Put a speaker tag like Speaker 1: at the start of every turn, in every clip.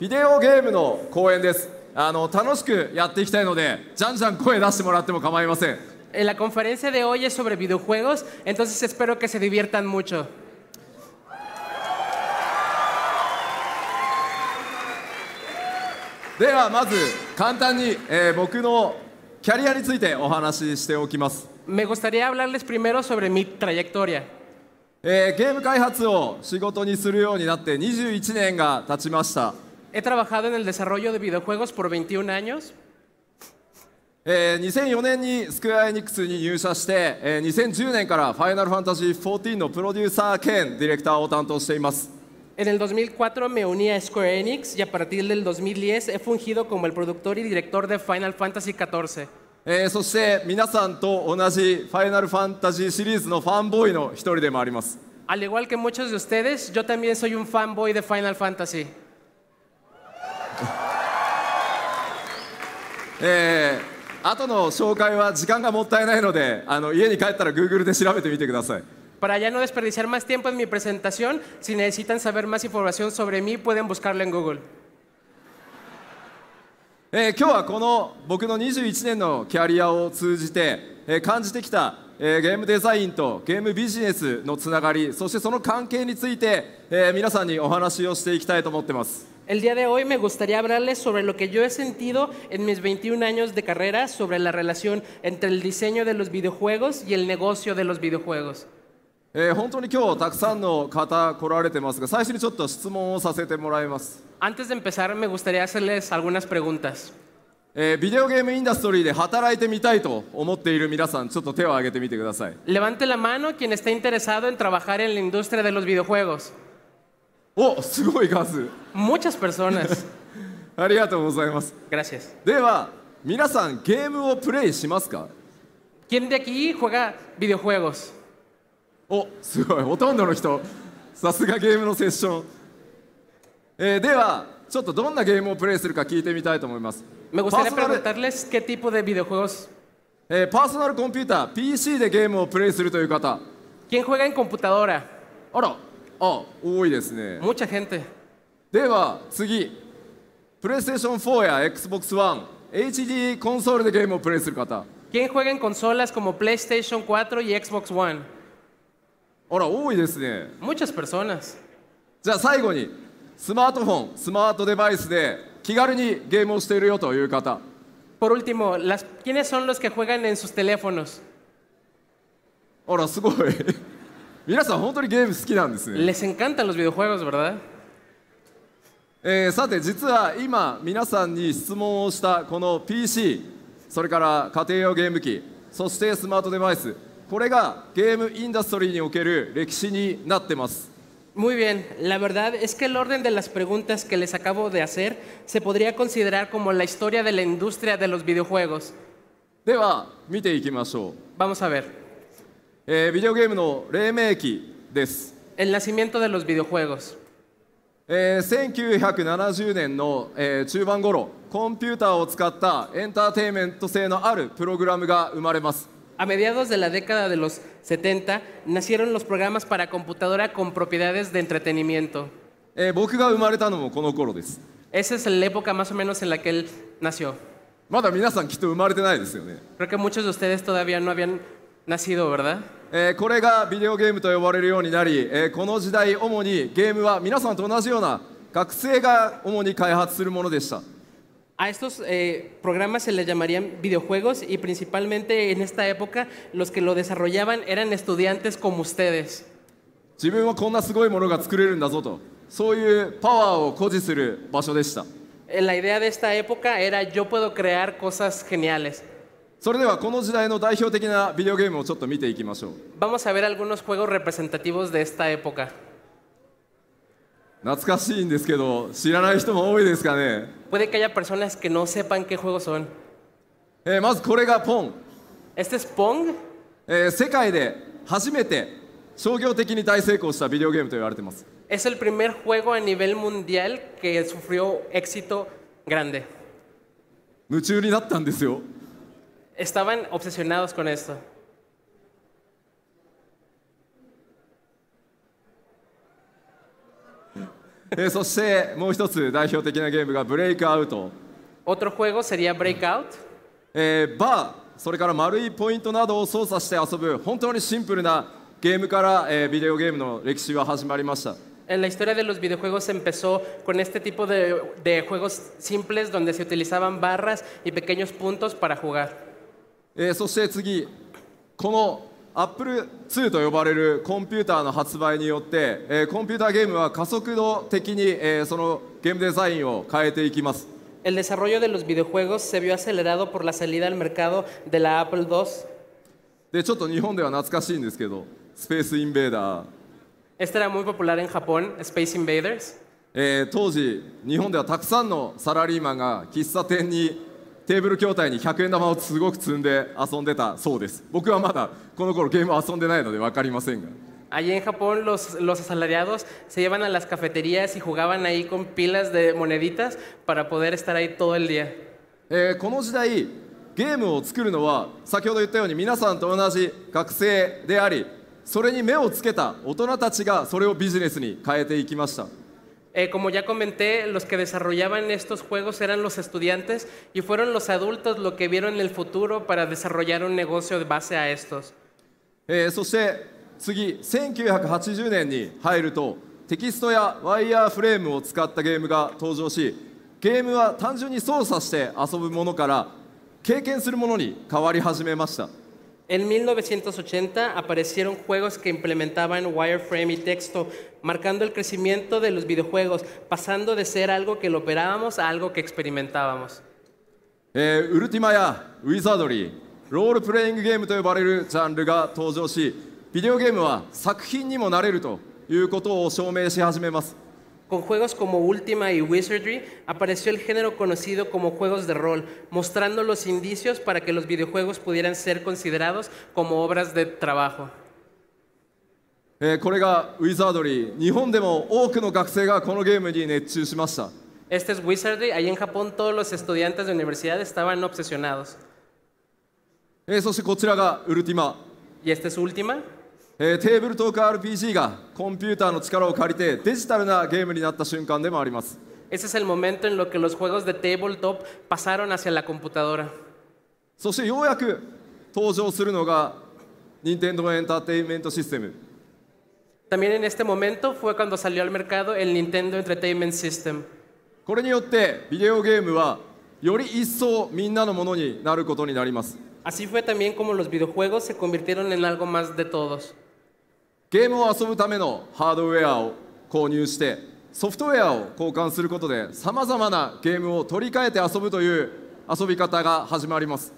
Speaker 1: ビデオゲー
Speaker 2: ムの公演ですあの楽しくやっていきたいのでじゃんじゃん声出してもらっても構いませ
Speaker 1: ん La conferencia de hoy es sobre videojuegos, entonces espero que se diviertan mucho. Me gustaría hablarles primero sobre mi trayectoria.
Speaker 2: えー、ゲーム開発を仕事にするようになって21年が経ちました。
Speaker 1: He trabajado en el desarrollo de videojuegos por 21 años.
Speaker 2: En 2004えー2004年にスクエアエニックスに入社してえー2010年からファイナルファンタジー
Speaker 1: En el 2004 me uní a Square Enix y a partir del 2010 he fungido como el productor y director de Final Fantasy XIV. Eh, Al igual que muchos de ustedes, yo también soy un fanboy de Final Fantasy.
Speaker 2: えー、後の紹介は時間がもったいないのであの家に帰ったら Google で調べてみてください。
Speaker 1: Para ya no desperdiciar más tiempo en mi presentación, si necesitan saber más información sobre mí, pueden b u s c a r l en Google.
Speaker 2: え今日はこの僕の21年のキャリアを通じて、え感じてきた、えゲームデザインとゲームビジネスのつながりそしてその関係について、え皆さんにお話をしていきたいと思ってます。
Speaker 1: El día de hoy me gustaría hablarles sobre lo que yo he sentido en mis 21 años de carrera sobre la relación entre el diseño de los videojuegos y el negocio de los videojuegos. Eh, Antes de empezar, me gustaría hacerles algunas preguntas. Eh, Levante la mano quien esté interesado en trabajar en la industria de los videojuegos.
Speaker 2: おすごい数 Muchas
Speaker 1: personas.
Speaker 2: ありがとうございます Gracias. では皆さんゲームをプレイしますか
Speaker 1: ¿Quién de aquí juega videojuegos?
Speaker 2: おすごいほとんどの人さすがゲームのセッション、えーではちょっとどんなゲームをプレイするか聞いてみたいと思いますパーソナルえパーソナルコンピューター PC でゲームをプレイするという方 ¿Quién juega en computadora? あらあ多いですね mucha gente. では次プレイステーション4や XBOX1HD コンソールでゲームをプレイする方 ¿Quién juega en
Speaker 1: consolas como PlayStation 4 y Xbox One?
Speaker 2: あら多いですね Muchas personas. じゃあ最後にスマートフォンスマートデバイスで気軽にゲームをしているよという方
Speaker 1: Por último, las, ¿quiénes son los que juegan en sus teléfonos?
Speaker 2: あらすごい皆さん本当にゲーム好きなんですね。Les encantan los videojuegos, ¿verdad? えー、さて実は今皆さんに質問をしたこの PC それから家庭用ゲーム機そしてスマートデバイスこれがゲームインダストリーにおける歴史になってま
Speaker 1: す Muy bien, la verdad es que el orden de las preguntas que les acabo de hacer se podría considerar como la historia de la industria de los videojuegos. では見ていき
Speaker 2: ましょう Vamos a ver. えー、ビデオゲームの黎明期です。El
Speaker 1: nacimiento de los videojuegos.
Speaker 2: えー、1970年の、えー、
Speaker 1: 中盤頃コンピューターを使ったエンターテインメント性のあるプログラムが生まれます。A mediados de la década de los 70 nacieron los programas para computadora con propiedades de entretenimiento. えー、僕が生まれたのもこの頃です。Esa es la época más o menos en la que él nació. まだ皆さんきっと生まれてないですよね。Creo que muchos de ustedes todavía no habían nacido, ¿verdad? え
Speaker 2: ー、これがビデオゲームと呼ばれるようになり、えー、この時代主にゲームは皆さんと同じような学生が主に開発するものでした。
Speaker 1: A estos eh, programas se les llamarían videojuegos y principalmente en esta época los que lo desarrollaban eran estudiantes como ustedes. 自分はこ
Speaker 2: んなすごいものが作れるんだぞと、そういうパワーを誇示する場所でした。
Speaker 1: La idea de esta época era yo puedo crear cosas geniales. それではこの時代の代
Speaker 2: 表的なビデオゲームをちょっと見ていきましょう
Speaker 1: Vamos a ver algunos juegos representativos de esta época.
Speaker 2: 懐かしいんですけど知らない人も多いですかね、
Speaker 1: Puede que haya personas que no sepan qué juegos son. えーまずこれがポン、Este es Pong.
Speaker 2: えー世界で初めて商業的に大成功したビデオゲームと言われています
Speaker 1: Es el primer juego a nivel mundial que sufrió éxito grande.
Speaker 2: 夢中になったんですよ
Speaker 1: estaban obsesionados con esto. Eh, Otro juego sería Breakout. Eh, en la historia de los videojuegos empezó con este tipo de juegos simples donde se utilizaban barras y pequeños puntos para jugar.
Speaker 2: えー、そして次この Apple2 と呼ばれるコンピューターの発売によって、えー、コンピューターゲームは加速度的に、えー、そのゲームデザインを変えていきます。
Speaker 1: El desarrollo de los videojuegos se vio acelerado por la salida al mercado de la Apple II.
Speaker 2: でちょっと日本では懐かしいんですけど、スペースインベーダー。
Speaker 1: Este era muy popular en Japón, Space Invaders.
Speaker 2: え当時日本ではたくさんのサラリーマンが喫茶店にテーブル筐体に100円玉をすごく積んで遊んでたそうです僕はまだこの頃ゲームを遊んでないので分かりませんが
Speaker 1: Allí en Japón los, los asalariados se a n a las cafeterías y jugaban ahí con pilas de moneditas para poder estar ahí todo el día.
Speaker 2: えこの時代ゲームを作るのは先ほど言ったように皆さんと同じ学生でありそれに目をつけた大人たちがそれをビジネスに変えていきました。
Speaker 1: Eh, como ya comenté, los que desarrollaban estos juegos eran los estudiantes y fueron los adultos los que vieron el futuro para desarrollar un negocio de base a estos.
Speaker 2: えー、そして次1980年に入るとテキストやワイヤーフレームを使ったゲームが登場しゲームは単純に操作して遊ぶものから経験するものに変わり始めました。Eh,
Speaker 1: en 1980 aparecieron juegos que implementaban wireframe y texto, marcando el crecimiento de los videojuegos, pasando de ser algo que lo operábamos a algo que experimentábamos.
Speaker 2: Eh, Ultima Wizardry, role-playing se y game, と呼ばれるジャンルが登場し、ビデオゲームは作品にもなれるという
Speaker 1: ことを証明し始めます。con juegos como Ultima y Wizardry apareció el género conocido como juegos de rol, mostrando los indicios para que los videojuegos pudieran ser considerados como obras de trabajo. Este es Wizardry. Allí en Japón todos los estudiantes de universidad estaban obsesionados.
Speaker 2: Y este es Ultima. えー、テーブルトーク RPG がコンピューターの力を借りてデジタルなゲームになった瞬間でもあります。
Speaker 1: Ese es el momento en lo que los juegos de tabletop pasaron hacia la computadora. そしてようやく登場するのが Nintendo
Speaker 2: Entertainment System。
Speaker 1: También en este momento fue cuando salió al mercado el Nintendo Entertainment System. これによってビデオ
Speaker 2: ゲームはより一層みんなのものになることになります。Así fue también como los videojuegos se convirtieron en algo más
Speaker 1: de todos.
Speaker 2: ゲームを遊ぶためのハードウェアを購入してソフトウェアを交換することでさまざまなゲームを
Speaker 1: 取り替えて遊ぶという遊び方が始まります。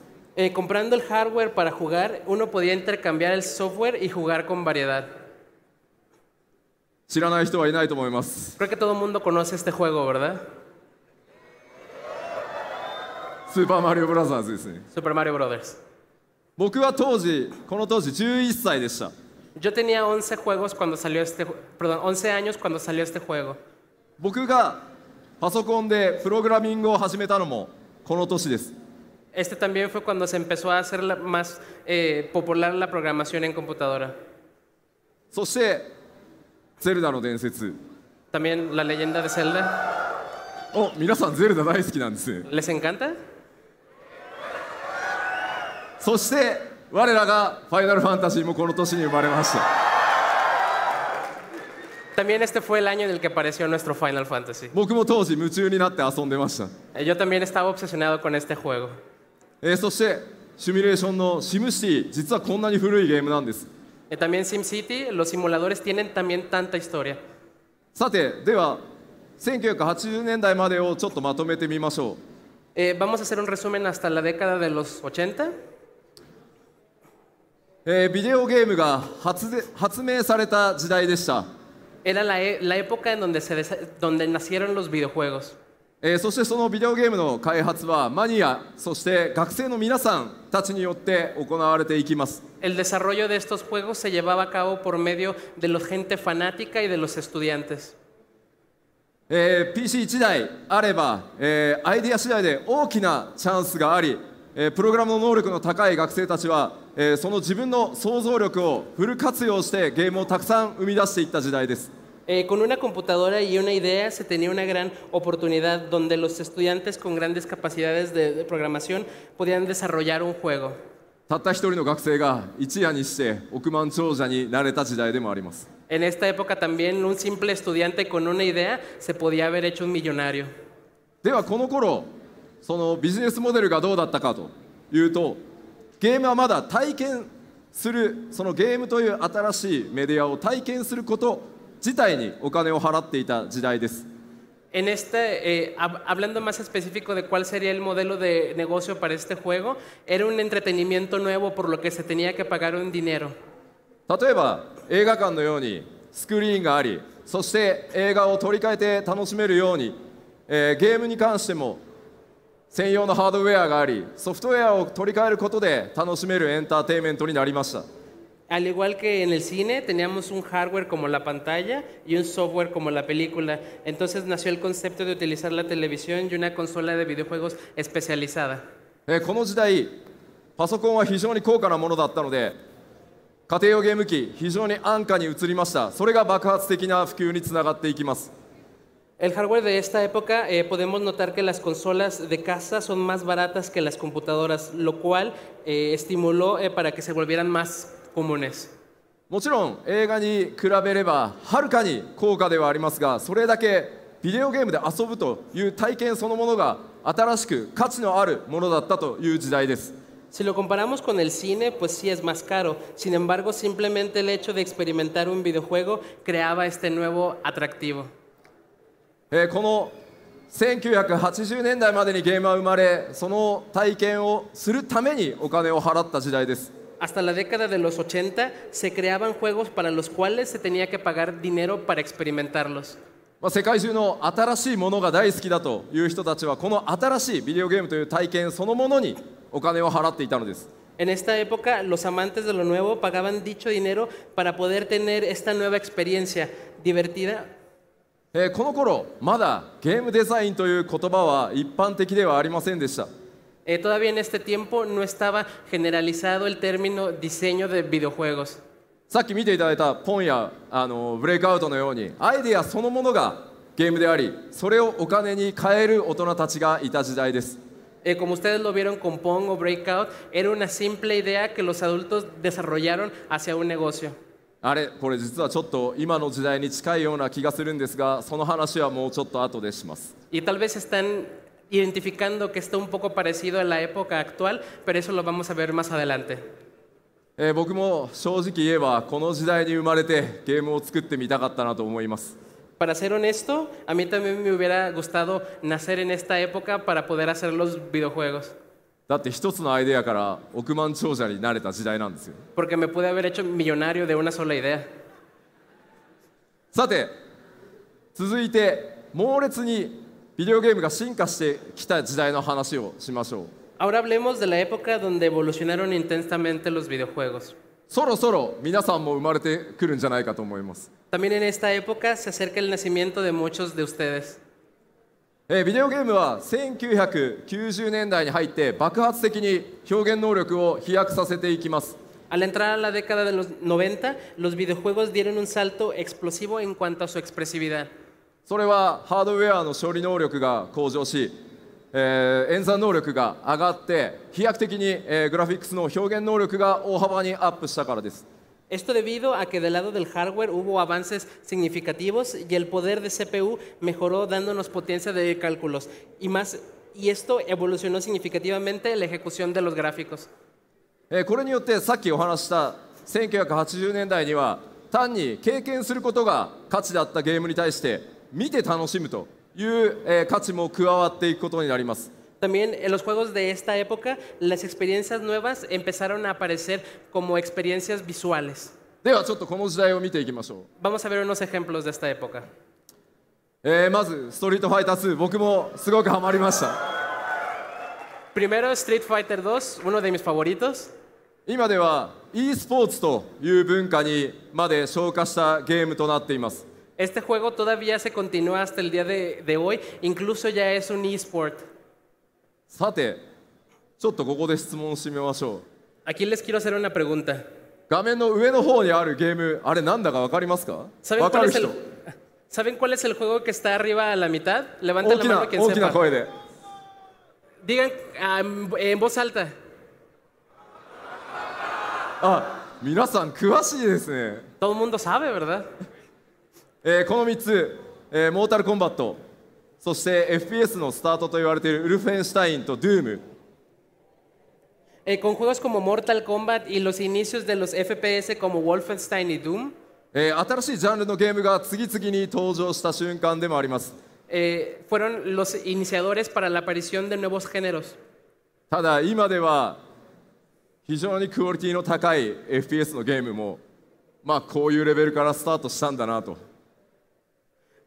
Speaker 1: 知らない人はいないと思います。僕は
Speaker 2: 当時、この当時11歳でした。
Speaker 1: Yo tenía 11 juegos cuando salió este, perdón,
Speaker 2: años cuando salió este juego.
Speaker 1: Este también fue cuando se empezó a hacer más eh, popular la programación en computadora. También la leyenda de Zelda. ¿Les encanta? そして
Speaker 2: 我らがファイナルファンタジーもこの年に生まれました
Speaker 1: También este fue el año en el que apareció nuestro Final Fantasy.
Speaker 2: 僕も当時夢中になって遊んでました
Speaker 1: Yo también estaba obsesionado con este juego.
Speaker 2: えーそしてシミュレーションの SimCity 実はこんなに古いゲームなんです
Speaker 1: Eh, También SimCity, los simuladores tienen también tanta historia.
Speaker 2: さてでは1980年代までをちょっとまとめてみましょう
Speaker 1: Eh, vamos a hacer un resumen hasta la década de los 80.
Speaker 2: えー、ビデオゲームが発で発明された時代でした。
Speaker 1: Era la, e la época en donde, se donde nacieron los videojuegos. えー、そしてそのビデ
Speaker 2: オゲームの開発はマニアそして学生の皆さんたちによって行われていきます。
Speaker 1: El desarrollo de estos juegos se llevaba a cabo por medio de la gente fanática y de los estudiantes.
Speaker 2: えー、PC1 台あれば、えー、アイディア次第で大きなチャンスがありえプログラムの能力の高い学生たちは、えその自分の想像力をフル活用してゲームをたくさん生み出していった時代です。
Speaker 1: Eh, con una computadora y una idea se tenía una gran oportunidad donde los estudiantes con grandes capacidades de, de programación podían desarrollar un juego.
Speaker 2: たった一人の学生が一夜にして億万長者になれた時代でもあります。
Speaker 1: En esta época también un simple estudiante con una idea se podía haber hecho un millonario.
Speaker 2: ではこの頃そのビジネスモデルがどうだったかというとゲームはまだ体験するそのゲームという新しいメディアを体験すること自体にお金を払っていた時代です。
Speaker 1: En este, eh, hab hablando más específico de cuál sería el modelo de negocio para este juego, era un entretenimiento nuevo por lo que se tenía que pagar un dinero.
Speaker 2: 例えば映画館のようにスクリーンがありそして映画を取り替えて楽しめるように、えー、ゲームに関しても専用のハードウェアがありソフトウェアを取り替えることで楽しめるエンターテ
Speaker 1: インメントになりました Al igual que en el cine, teníamos un hardware como la pantalla y un software como la película. Entonces nació el concepto de utilizar la televisión y una consola de videojuegos especializada.
Speaker 2: えーこの時代パソコンは非常に高価なものだったので家庭用ゲーム機非常に安価に移りましたそれが爆発的
Speaker 1: な普及につながっていきます El hardware de esta época eh, podemos notar que las consolas de casa son más baratas que las computadoras, lo cual eh, estimuló eh, para que se volvieran más comunes. Si lo comparamos con el cine, pues sí es más caro. Sin embargo, simplemente el hecho de experimentar un videojuego creaba este nuevo atractivo.
Speaker 2: えこの1980年代までにゲームは生まれその体験をするためにお金を払った時代です。
Speaker 1: Hasta la década de los 80 se creaban juegos para los cuales se tenía que pagar dinero para experimentarlos.
Speaker 2: まあ、世界中の新しいものが大好きだという人たちはこの
Speaker 1: 新しいビデオゲームという体験そのものにお金を払っていたのです。En esta época, los amantes de lo nuevo pagaban dicho dinero para poder tener esta nueva experiencia divertida
Speaker 2: えー、この頃まだゲームデザインという言葉は一般的ではありませんでした
Speaker 1: Eh, todavía en este tiempo no estaba generalizado el término diseño de videojuegos. さっき見ていただいたポンや
Speaker 2: あのブレイクアウトのようにアイデアそのものがゲームでありそれをお金に変える大人たちがいた時代です
Speaker 1: Eh, como ustedes lo vieron con Pong o Breakout, era una simple idea que los adultos desarrollaron hacia un negocio.
Speaker 2: あれこれ実はちょっと今の時代に近
Speaker 1: いような気がするんですがその話はもうちょっと後でします。Y tal vez están identificando que está un poco parecido a la época actual, pero eso lo vamos a ver más adelante.
Speaker 2: えー、僕も正直言えばこの時代に生まれてゲームを作ってみたかったなと思
Speaker 1: います。Para ser honesto, a mí también me hubiera gustado nacer en esta época para poder hacer los videojuegos. だって1つのアイデアから億万長者になれた時代なんですよ。De una sola idea.
Speaker 2: さて、続いて、猛烈にビデオゲームが進化してきた
Speaker 1: 時代の話をしましょう。Ahora そろそろ皆さんも生まれてくるんじゃないかと思います。También en esta época se acerca el nacimiento de muchos de ustedes.
Speaker 2: えビデオゲームは1990年代に入って爆発的に表現能力を飛躍させていきます。
Speaker 1: A l e n t r a a la década de los 90, los videojuegos dieron un salto explosivo en cuanto a su expresividad.
Speaker 2: それはハードウェアの処理能力が向上し、えー、演算能力が上がって飛躍的に、えー、グラフィックスの表現能力が大幅にアップしたからです。
Speaker 1: Esto debido a que del lado del hardware hubo avances significativos y el poder de CPU mejoró dándonos potencia de cálculos y más y esto evolucionó significativamente la ejecución de los gráficos. これによってさ
Speaker 2: っきお話した1980年代には単に経験することが価値だったゲームに対して見て楽しむという価値も加わっていくことになりま
Speaker 1: す。también en los juegos de esta época, las experiencias nuevas empezaron a aparecer como experiencias visuales. Vamos a ver unos ejemplos de esta época.
Speaker 2: Eh, Primero Street Fighter 2, uno de mis favoritos.
Speaker 1: Este juego todavía se continúa hasta el día de, de hoy, incluso ya es un eSport. さて、
Speaker 2: ちょっとここで質問してみましょ
Speaker 1: う。Aquí les quiero hacer una
Speaker 2: pregunta. 画面の上の方にあるゲーム、あれなんだかわかりますか ¿Saben わか cuál, る es 人 el,
Speaker 1: ¿Saben cuál es el juego que está arriba a la mitad? Levanten 大 la きな mano quien 大きな sepa. 声で。Digan ah, en- en voz alta.
Speaker 2: あ、皆さん詳しいですね。Todo el mundo sabe, ¿verdad? えーこの3つ、えーモータルコンバット、そして FPS のスタートと言われているウルフェンシュタインとドゥーム。
Speaker 1: Con juegos como Mortal Kombat y los inicios de los FPS como w o l f e n s t e i 新しいジャンルのゲームが次
Speaker 2: 々に登場した瞬間でもあります。Eh, ただ、今では非常にクオリティの高い FPS のゲームも、まあ、こういうレベルからスタートしたんだなと。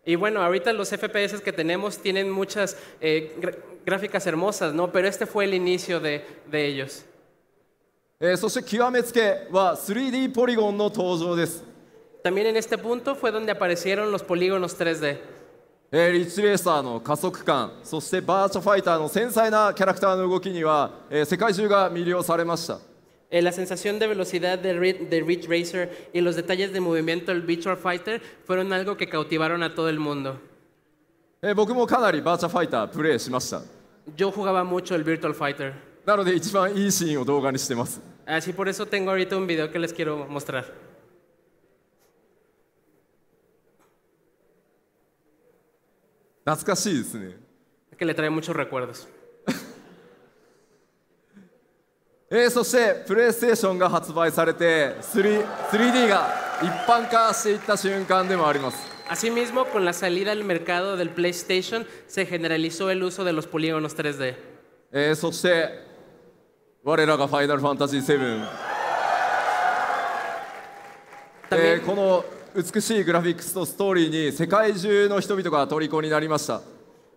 Speaker 1: Y bueno, ahorita los FPS que tenemos tienen muchas eh, gráficas hermosas, ¿no? Pero este fue el inicio de, de ellos. Eh, También 3 en este punto fue donde aparecieron los polígonos 3D.
Speaker 2: えー、リッチレーサーの加速感、そしてバーチャファイターの繊細なキャラクターの動きには、えー、世界中が魅了されました。
Speaker 1: eh, la sensación de velocidad de, de Ridge Racer y los detalles de movimiento del Virtual Fighter fueron algo que cautivaron a todo el mundo. Eh, Yo jugaba mucho el Virtual Fighter. Así por eso tengo ahorita un video que les quiero mostrar. Que le trae muchos recuerdos.
Speaker 2: えー、そしてプレイステーションが発売されて 3, d が一般化していった瞬
Speaker 1: 間でもあります Asimismo, con la salida al mercado del PlayStation se generalizó el uso de los polígonos 3D.
Speaker 2: えそして我らがファイナルファンタジー7、えー、この美しいグラフィックスとストーリーに世界中の人々が虜になりました。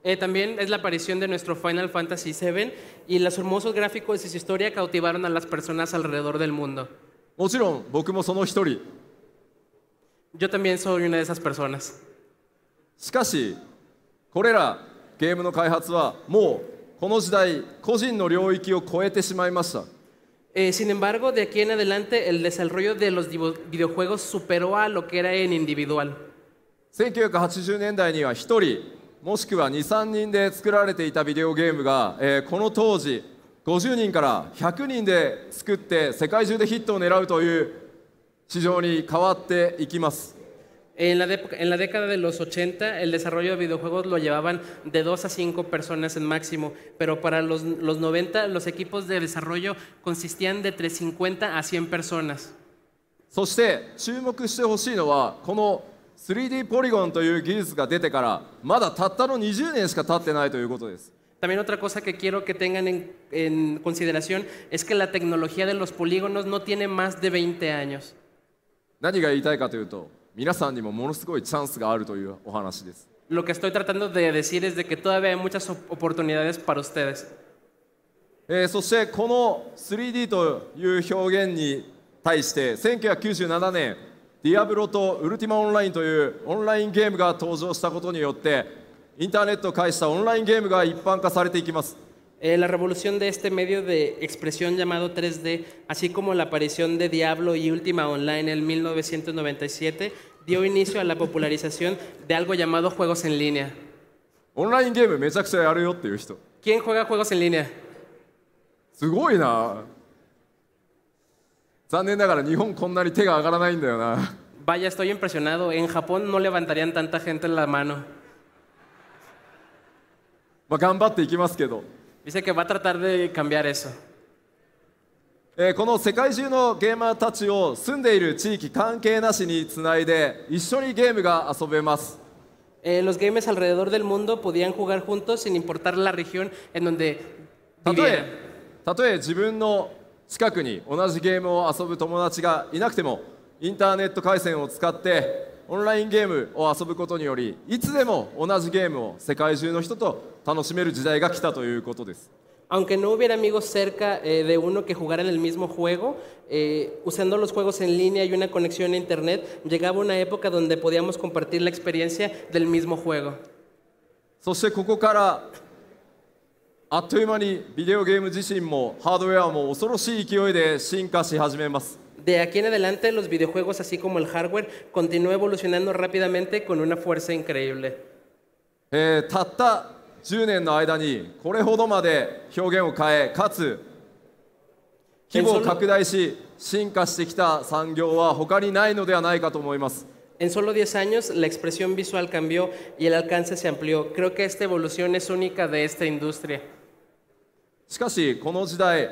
Speaker 1: Eh, también es la aparición de nuestro Final Fantasy VII y los hermosos gráficos de su historia cautivaron a las personas alrededor del mundo. Yo también soy una de esas personas. Eh, sin embargo, de aquí en adelante el desarrollo de los videojuegos superó a lo que era en individual.
Speaker 2: 1980もしくは23人で作られていたビデオゲームが、えー、この当時50人から100人で作って世界中でヒット
Speaker 1: を狙うという市場に変わっていきます。En la, en la década de los 80, el desarrollo de videojuegos lo llevaban de 2 a 5 personas en máximo, pero para los, los 90, los equipos de desarrollo consistían de 350 a 100 personas.
Speaker 2: そして注目してほしいのはこの 3D ポリゴンという技術が出てからまだたったの20年しか経ってないということです。
Speaker 1: También otra cosa que quiero que tengan en, en consideración es que la tecnología de los polígonos no tiene más de 20 años.
Speaker 2: 何が言いたいかというと、皆さんにもものすごいチャンスが
Speaker 1: あるというお話です。Lo que estoy tratando de decir es de que todavía hay muchas oportunidades para ustedes.
Speaker 2: えー、そしてこの 3D という表現に対して1997年ディアブロとウルティマオンラインというオンラインゲームが登場したことによってインターネットを介したオンラインゲームが一般化されていきます
Speaker 1: Eh, la revolución de este medio de expresión llamado 3D, así como la aparición de Diablo y Ultima Online en 1997, dio inicio a la popularización de algo llamado juegos en línea. オンラインゲームめちゃくちゃやるよっていう人 ¿Quién juega juegos en línea? すごいな残念ながら日本こんなに手が上がらないんだよな。Vaya, estoy impresionado. En Japón no levantarían tanta gente la mano.
Speaker 2: まあ、頑張っていきますけど、
Speaker 1: Dice que va a tratar de cambiar eso. えーこの世界中のゲ
Speaker 2: ーマーたちを住んでいる地域関係なしにつないで一緒にゲームが遊べま
Speaker 1: す Eh, los gamers alrededor del mundo podían jugar juntos sin importar la región en donde たと vivieran. えたとえ自分の近くに同じゲームを遊
Speaker 2: ぶ友達がいなくてもインターネット回線を使ってオンラインゲームを遊ぶことによりいつでも同じゲームを世界中の人と楽しめる時代が来たということです。
Speaker 1: Aunque no hubiera amigos cerca eh, de uno que jugaran el mismo juego, eh, usando los juegos en línea y una conexión a internet, llegaba una época donde podíamos compartir la experiencia del mismo juego. そしてここから
Speaker 2: あっという間にビデオゲーム自身もハードウェアも恐ろしい勢いで進化し始めま
Speaker 1: す。De aquí en adelante los videojuegos, así como el hardware, continúa evolucionando rápidamente con una fuerza increíble.
Speaker 2: えー、たった10年の間にこれほどまで表現を変え、かつ規模を拡大し、進
Speaker 1: 化してきた産業は他にないのではないかと思います。En solo 10 años la expresión visual cambió y el alcance se amplió. Creo que esta evolución es única de esta industria.
Speaker 2: しかしこの時代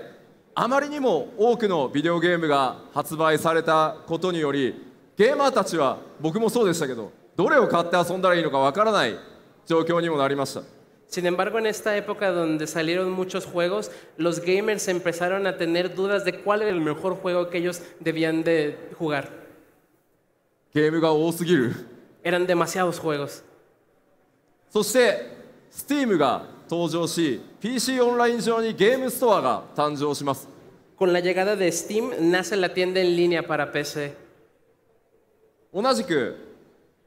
Speaker 2: あまりにも多くのビデオゲームが発売されたことによりゲーマーたちは僕もそうでしたけどどれを買って遊んだらいいのかわからない状況にもなりました。
Speaker 1: Sin embargo, en esta época donde salieron muchos juegos, los gamers empezaron a tener dudas de cuál era el mejor juego que ellos debían de jugar. Eran demasiados juegos. そし
Speaker 2: て Steam が登場し PC オンライン上にゲームストアが誕生します Con la llegada de Steam nace la
Speaker 1: tienda en línea para PC.
Speaker 2: 同じく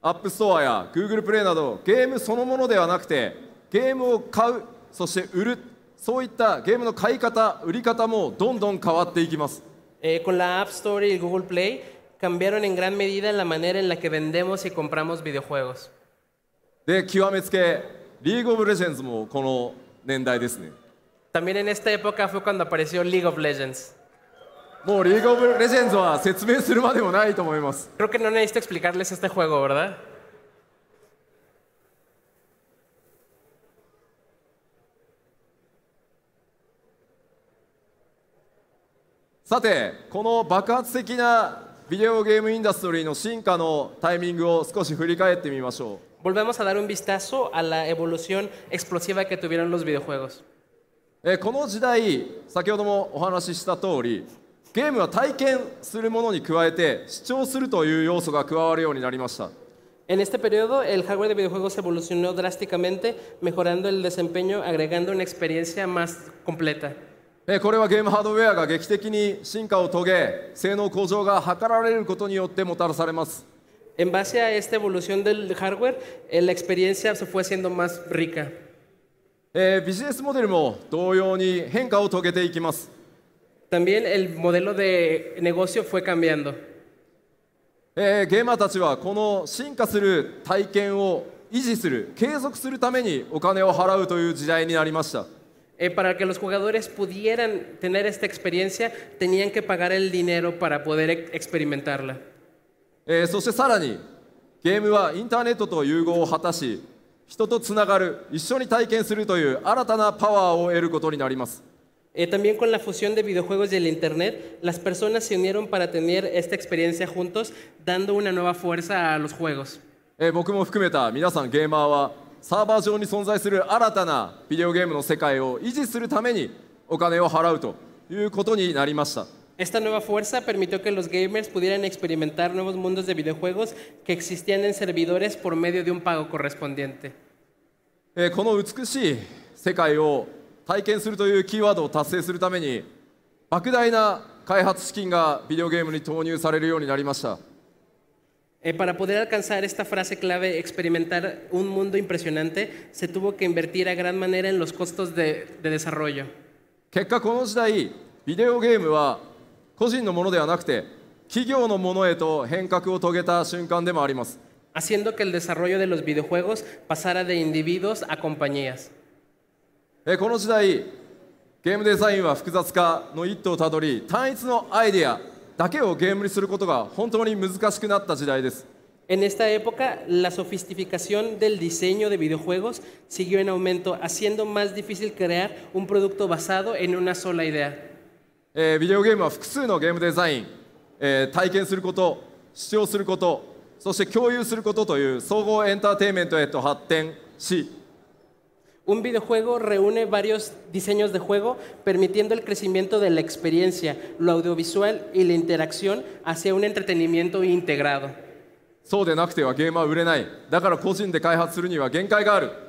Speaker 2: App Store や Google Play などゲームそのものではなくてゲームを買うそして売るそういったゲームの買い方売り方もどんどん変わっていきます
Speaker 1: Eh, con la App Store y Google Play cambiaron en gran medida la manera en la que vendemos y compramos videojuegos.
Speaker 2: で極めつけリーグオブレジェンズもこの年代ですね
Speaker 1: También en esta época fue cuando apareció League of Legends. もうリーグオブレジェンズは説明するまでもないと思います Creo que no necesito explicarles este juego, ¿verdad?
Speaker 2: さてこの爆発的なビデオゲームインダストリーの進化のタイミングを少し振り返ってみましょう
Speaker 1: volvemos a dar un vistazo a la evolución explosiva que tuvieron los videojuegos. Eh, en este periodo, el hardware de videojuegos evolucionó drásticamente, mejorando el desempeño, agregando una experiencia más completa.
Speaker 2: えーこれはゲームハードウェアが劇的に進化を遂げ性
Speaker 1: 能向上が図られることによってもたらされます eh, en base a esta evolución del hardware, eh, la experiencia se fue siendo más rica. Eh, También el modelo de negocio fue cambiando. Eh, para que los jugadores pudieran tener esta experiencia, tenían que pagar el dinero para poder experimentarla.
Speaker 2: えー、そしてさらにゲームはインターネットと融合を果たし人とつながる一緒に体験するという新たなパワーを
Speaker 1: 得ることになります。Eh, también con la fusión de videojuegos y el Internet, las personas se unieron para tener esta experiencia juntos, dando una nueva fuerza a los juegos. えー、僕も
Speaker 2: 含めた皆さんゲーマーはサーバー上に存在する新たなビデオゲームの世界を維持するためにお金を払うということになりました。
Speaker 1: Esta nueva fuerza permitió que los gamers pudieran experimentar nuevos mundos de videojuegos que existían en servidores por medio de un pago correspondiente. Eh, para poder alcanzar esta frase clave, experimentar un mundo impresionante, se tuvo que invertir a gran manera en los costos de, de desarrollo.
Speaker 2: 結果この時代ビデオゲームは個人のものではなく
Speaker 1: て企業のものへと変革を遂げた瞬間でもあります haciendo que el desarrollo de los videojuegos pasara de individuos a compañías. えこの時
Speaker 2: 代ゲームデザインは複雑化の一途をたどり単一のアイデアだ
Speaker 1: けをゲームにすることが本当に難しくなった時代です En esta época, la sofisticación del diseño de videojuegos siguió en aumento, haciendo más difícil crear un producto basado en una sola idea.
Speaker 2: えー、ビデオゲームは複数のゲームデザイン、えー、体験すること視聴することそして共有することという総合エンターテインメントへと発展し
Speaker 1: Un videojuego reúne varios diseños de juego, permitiendo el crecimiento de la experiencia, lo audiovisual y la interacción hacia un entretenimiento integrado. そうでなくてはゲームは売れない。だから個人で開発するには限界がある。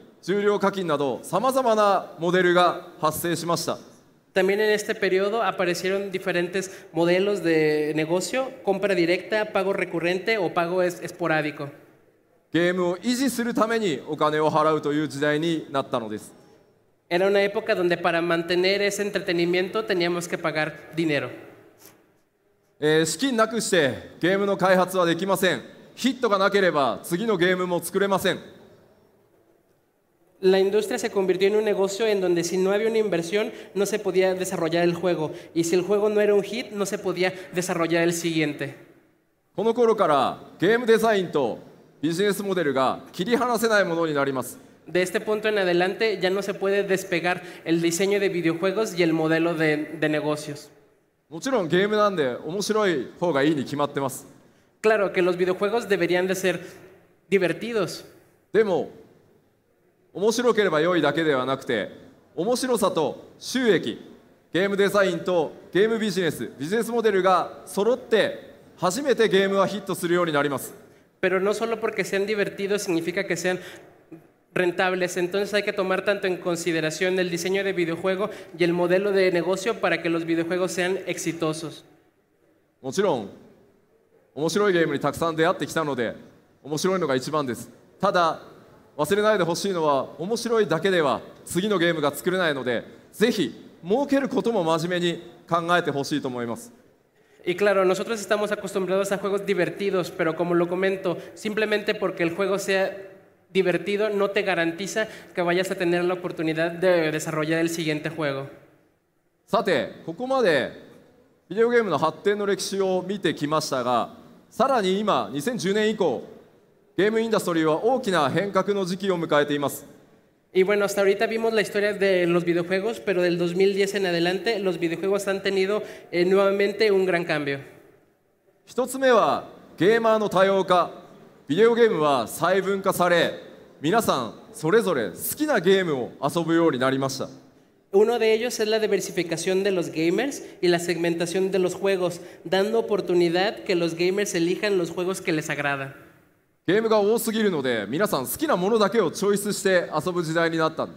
Speaker 2: 重量課金などさまざまなモデルが発生しました。
Speaker 1: También en este periodo aparecieron diferentes modelos de negocio, compra directa, pago recurrente o pago esporádico. ゲームを維持するためにお金を払うという時代になったのです。Era una época donde para mantener ese entretenimiento teníamos que pagar dinero.
Speaker 2: えー、資金なくしてゲームの開発はできません。ヒットがなければ次のゲームも作れません。
Speaker 1: la industria se convirtió en un negocio en donde si no había una inversión no se podía desarrollar el juego y si el juego no era un hit no se podía desarrollar el siguiente. De este punto en adelante ya no se puede despegar el diseño de videojuegos y el modelo de, negocios.
Speaker 2: Claro que los videojuegos deberían de ser divertidos. Demo 面白ければ良いだけではなくて面白さと収益ゲームデザインとゲームビジネスビジネスモデルが揃って初めてゲームはヒットす
Speaker 1: るようになります。Pero no solo porque sean divertidos significa que sean rentables. Entonces hay que tomar tanto en consideración el diseño de videojuego y el modelo de negocio para que los videojuegos sean exitosos.
Speaker 2: もちろん面白いゲームにたくさん出会ってきたので面白いのが一番です。ただ忘れないでほしいのは面白いだけでは次のゲームが作れないのでぜひ儲けることも真面
Speaker 1: 目に考えてほしいと思います。Y claro, nosotros estamos acostumbrados a juegos divertidos, pero como lo comento, simplemente porque el juego sea divertido no te garantiza que vayas a tener la oportunidad de desarrollar el siguiente juego. さて、
Speaker 2: ここまでビデオゲームの発展の歴史を見てきましたが、さらに今、2010年以降、
Speaker 1: Y bueno, hasta ahorita vimos la historia de los videojuegos, pero del 2010 en adelante los videojuegos han tenido eh, nuevamente un gran cambio. Uno de ellos es la diversificación de los gamers y la segmentación de los juegos, dando oportunidad que los gamers elijan los juegos que les agrada.
Speaker 2: ゲームが多すぎるので皆さん好きなものだけをチョイスして遊
Speaker 1: ぶ時代になった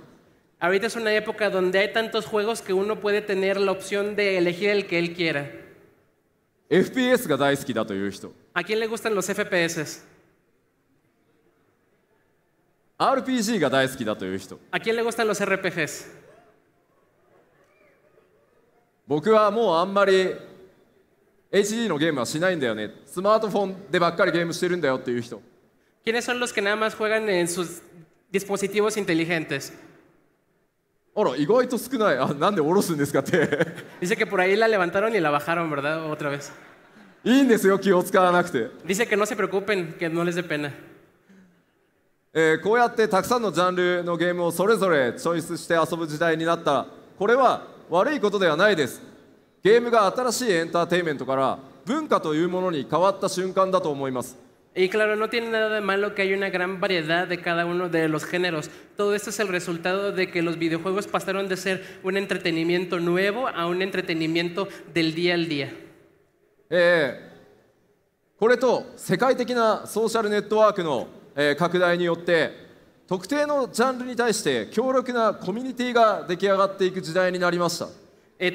Speaker 1: Ahorita es una época donde hay tantos juegos que uno puede tener la opción de elegir el que él quiera.
Speaker 2: FPS が大好きだという人。
Speaker 1: ¿A quién le gustan los FPS?
Speaker 2: RPG が大好きだという人。
Speaker 1: ¿A quién le gustan los RPGs?
Speaker 2: 僕はもうあんまり HD のゲームはしないんだよね。スマートフォンでばっかりゲームしてるんだよっていう人。
Speaker 1: ¿Quiénes son los que nada más juegan en sus dispositivos inteligentes? あら、意外と少ない。あ、なんで下ろすんですかって。Dice que por ahí la levantaron y la bajaron, ¿verdad? Otra vez. いいんですよ、気を使わなくて。Dice que no se preocupen, que no les dé pena. えー、こうやってたくさんのジャンル
Speaker 2: のゲームをそれぞれチョイスして遊ぶ時代になったこれは悪いことではないですゲームが新しいエンターテインメントから文化というものに変わった瞬間だと思
Speaker 1: います Y claro, no tiene nada de malo que haya una gran variedad de cada uno de los géneros. Todo esto es el resultado de que los videojuegos pasaron de ser un entretenimiento nuevo a un entretenimiento del día al día. Eh,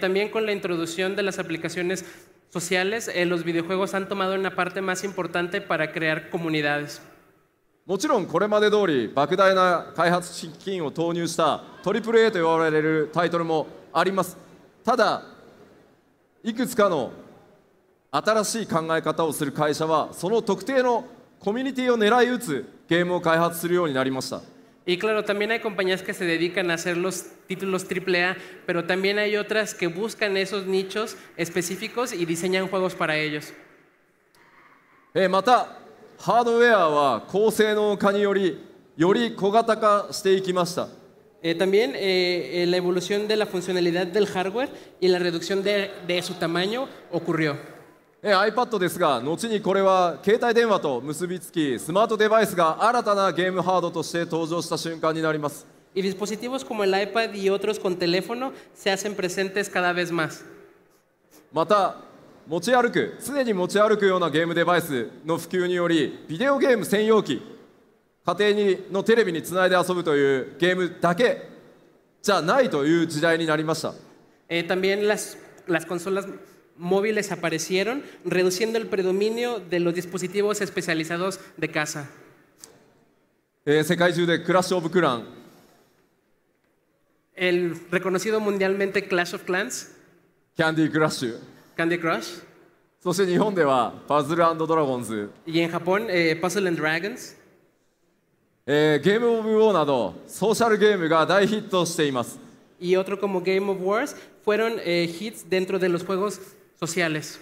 Speaker 1: también con la introducción de las aplicaciones sociales, eh, los videojuegos han tomado una parte más importante para crear comunidades.
Speaker 2: もちろんこれまで通り莫大な開発資金を投入した AAA と呼ばれるタイトルもありますただいくつかの新しい考え方をする会社はその特定のコミュニティを狙い撃つゲームを開発するようになりました
Speaker 1: Y claro, también hay compañías que se dedican a hacer los títulos AAA, pero también hay otras que buscan esos nichos específicos y diseñan juegos para ellos. Eh, eh, también eh, la evolución de la funcionalidad del hardware y la reducción de su tamaño ocurrió. え iPad ですが後にこれは携
Speaker 2: 帯電話と結びつきスマートデバイスが新たなゲームハードとして登場した瞬間になりま
Speaker 1: す Y dispositivos como el iPad y otros con teléfono se hacen presentes cada vez más.
Speaker 2: また持ち歩く常に持ち歩くようなゲームデバイスの普及によりビデオゲーム専用機家庭にのテレビにつないで遊ぶというゲームだけじゃないという時代になりました。
Speaker 1: Eh, también las, las consolas móviles aparecieron, reduciendo el predominio de los dispositivos especializados de casa. Eh, el reconocido mundialmente Clash of Clans, Candy Crush, Y en Japón eh, Puzzle and Dragons.
Speaker 2: Eh, War.
Speaker 1: y otro como Game of Wars fueron hits dentro de los juegos sociales.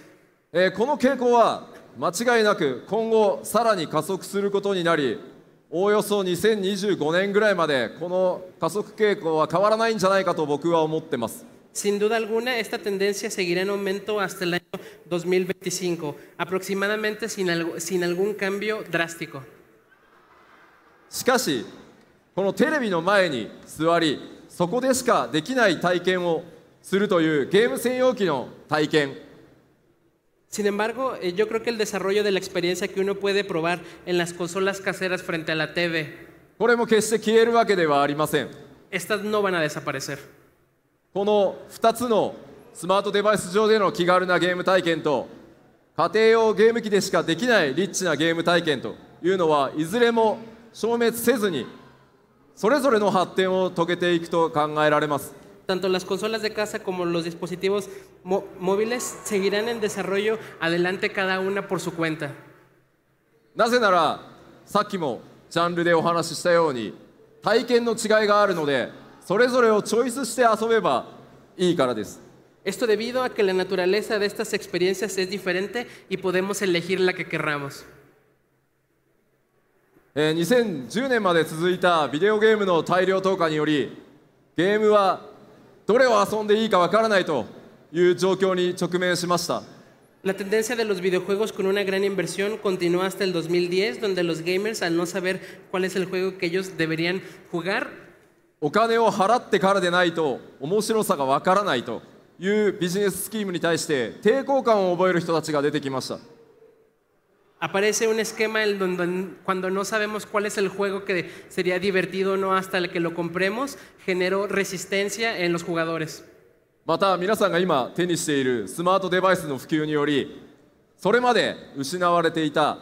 Speaker 2: えー、この傾向は間違
Speaker 1: いなく今
Speaker 2: 後さらに加速することになりおおよそ2025年ぐらいまでこの加
Speaker 1: 速傾向は変わらないんじゃないかと僕は思ってます。Sin duda alguna, esta tendencia seguirá en aumento hasta el año 2025, aproximadamente sin, algo, sin algún cambio drástico. しかし、このテレビの
Speaker 2: 前に座り、そこでしかできない体験をするというゲーム専用
Speaker 1: 機の体験。Sin embargo, yo creo que el desarrollo de la experiencia que uno puede probar en las consolas caseras frente a la TV, これも決して消えるわけではありません estas no van a desaparecer. この2つのスマ
Speaker 2: ートデバイス上での気軽なゲーム体験と家庭用ゲーム機でしかできないリッチなゲーム体験というのはいずれも消滅せずにそれぞれの発展を遂げていくと考えられます
Speaker 1: tanto las consolas de casa como los dispositivos móviles seguirán en desarrollo adelante cada una por su cuenta. Esto debido a que la naturaleza de estas experiencias es diferente y podemos elegir la que querramos.
Speaker 2: 2010年まで続いたビデオゲームの大量投下によりゲームはどれを遊んでいいかわからないという状況に直面しました。
Speaker 1: La tendencia de los videojuegos con una gran inversión continuó hasta el 2010, donde los gamers, al no saber cuál es el juego que ellos deberían jugar,
Speaker 2: お金を払ってからでないと面白さがわからないというビジネススキームに対して抵抗感を覚える人たちが出てきました。
Speaker 1: Aparece un esquema en donde cuando no sabemos cuál es el juego que sería divertido o no hasta el que lo compremos, generó resistencia en los jugadores. また皆さんが今手
Speaker 2: にしているスマートデバイスの普及によりそれまで失われていた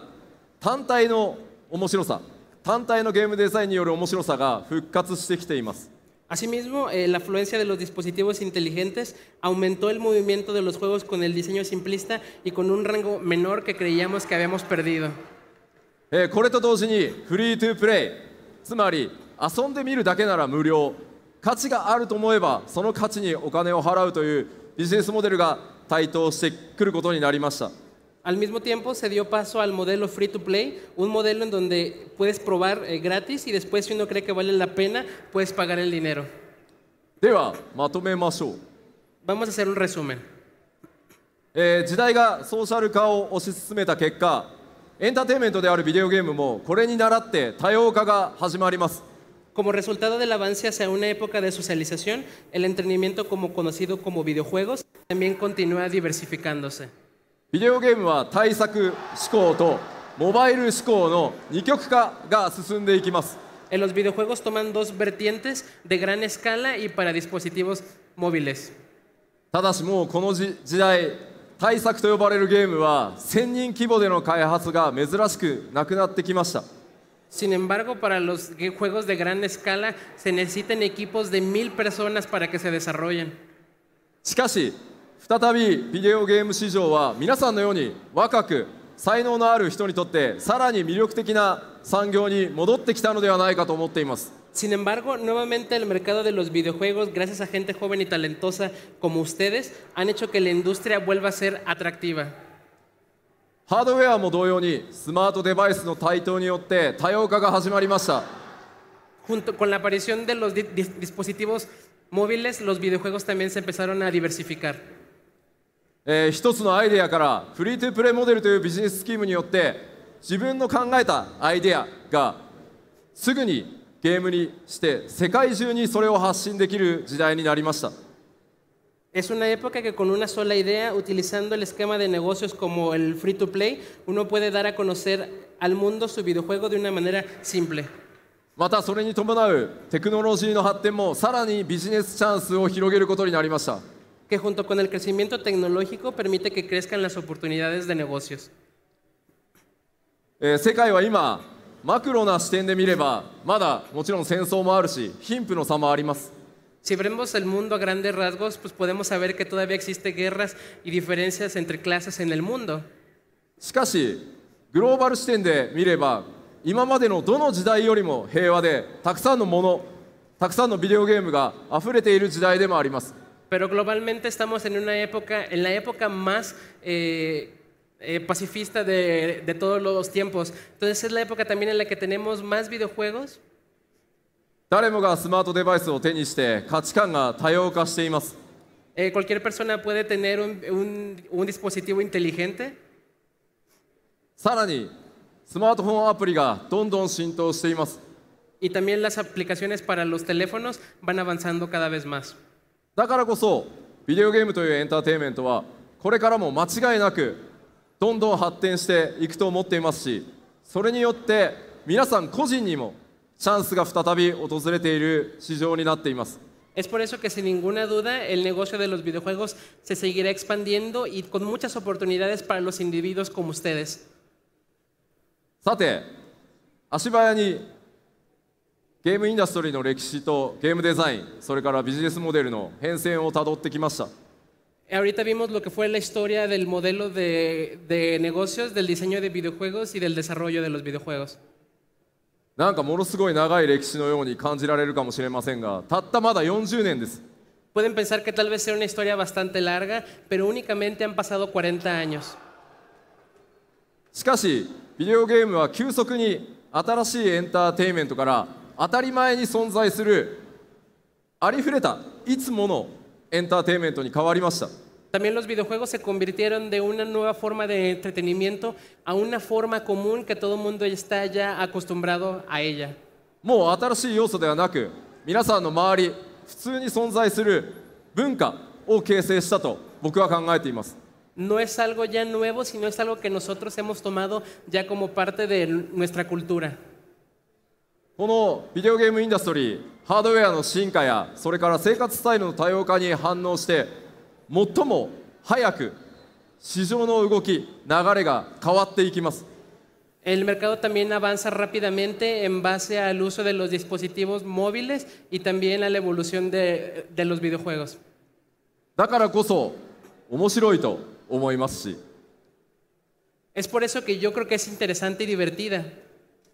Speaker 2: 単体の面白さ単体のゲームデザインによる面白さが復活してきています
Speaker 1: Asimismo, eh, la afluencia de los dispositivos inteligentes aumentó el movimiento de los juegos con el diseño simplista y con un rango menor que creíamos que habíamos perdido. Al mismo tiempo se dio paso al modelo free to play, un modelo en donde puedes probar eh, gratis y después si uno cree que vale la pena, puedes pagar el dinero.
Speaker 2: Vamos a hacer un resumen. Eh,
Speaker 1: como resultado del avance hacia una época de socialización, el entretenimiento como conocido como videojuegos también continúa diversificándose.
Speaker 2: ビデオゲームは対策志向とモ
Speaker 1: バイル志向の二極化が進んでいきます。En los videojuegos toman dos vertientes de gran escala y para dispositivos móviles.
Speaker 2: ただしもうこの時代対策と呼ばれるゲームは1000人規模での開発が珍しくなくなってきました。
Speaker 1: Sin embargo, para los juegos de gran escala se necesitan equipos de mil personas para que se desarrollen.
Speaker 2: しかし再びビデオゲーム市場は皆さんのように若く才能のある人にとって
Speaker 1: さらに魅力的な産業に戻ってきたのではないかと思っています。Sin embargo, nuevamente el mercado de los videojuegos, gracias a gente joven y talentosa como ustedes, han hecho que la industria vuelva a ser atractiva.
Speaker 2: ハードウェアも同様にスマ
Speaker 1: ートデバイスの台頭によって多様化が始まりました。Junto con la aparición de los di dispositivos móviles, los videojuegos también se empezaron a diversificar.
Speaker 2: えー、一つのアイデアからフリートゥープレイモデルというビジネススキームによって自分の考えたアイデアがすぐにゲームにして世界中にそれを発信できる時代になりました。
Speaker 1: Es una época que con una sola idea, utilizando el esquema de negocios como el free to play, uno puede dar a conocer al mundo su videojuego de una manera simple. またそれに伴うテクノ
Speaker 2: ロジーの発展もさらにビジネスチャンスを広げることになりました。
Speaker 1: que junto con el crecimiento tecnológico permite que crezcan las oportunidades de negocios.
Speaker 2: えー、世界は今マクロな視点で見ればまだもちろん戦争もあるし
Speaker 1: 貧富の差もあります eh, Si vemos el mundo a grandes rasgos, pues podemos saber que todavía existen guerras y diferencias entre clases en el mundo.
Speaker 2: しかしグローバル視点で見れば今までのどの時代よりも平和でたくさんのものたくさんのビデオゲームが溢れている時代でもあります
Speaker 1: pero globalmente estamos en una época, en la época más eh, eh, pacifista de, todos los tiempos. Entonces es la época también en la que tenemos más videojuegos, eh, cualquier persona puede tener un, dispositivo inteligente. Y también las aplicaciones para los teléfonos van avanzando cada vez más.
Speaker 2: だからこそビデオゲームというエンターテインメントはこれからも間違いなくどんどん発展していくと思っていますしそれによって皆さん個人にもチャンスが再び訪れている市場になっています。
Speaker 1: Es por eso que sin ninguna duda el negocio de los videojuegos se seguirá expandiendo y con muchas oportunidades para los individuos como ustedes.
Speaker 2: さて、足早にゲームインダストリーの歴史とゲームデザインそれからビジネスモデルの変遷をたどってきました
Speaker 1: Ahorita vimos lo que fue la historia del modelo de, de negocios, del diseño de videojuegos y del desarrollo de los videojuegos.
Speaker 2: なんかものすごい長い歴史のように感じられるかもしれませんが、たったまだ40年です。
Speaker 1: Pueden pensar que tal vez sea una historia bastante larga, pero únicamente han pasado 40 años.
Speaker 2: しかし、ビデオゲームは急速に新しいエンターテインメントから当たり前に存在するありふれたいつものエンターテインメントに変わりました。También
Speaker 1: los videojuegos se convirtieron de una nueva forma de entretenimiento a una forma común que todo el mundo está ya acostumbrado a ella. もう
Speaker 2: 新しい要素ではなく、皆さんの周り、普通に存在する文化を形成したと僕は考えています。
Speaker 1: No es algo ya nuevo, sino es algo que nosotros hemos tomado ya como parte de nuestra cultura.
Speaker 2: このビデオゲームインダストリーハードウェアの進化やそれから生活スタイルの多様化に反応して最も
Speaker 1: 早く市場の動き流れが変わっていきます El mercado también avanza rápidamente en base al uso de los dispositivos móviles y también a la evolución de, de los videojuegos. だからこそ
Speaker 2: 面白いと思いますし。
Speaker 1: Es por eso que yo creo que es interesante y divertida.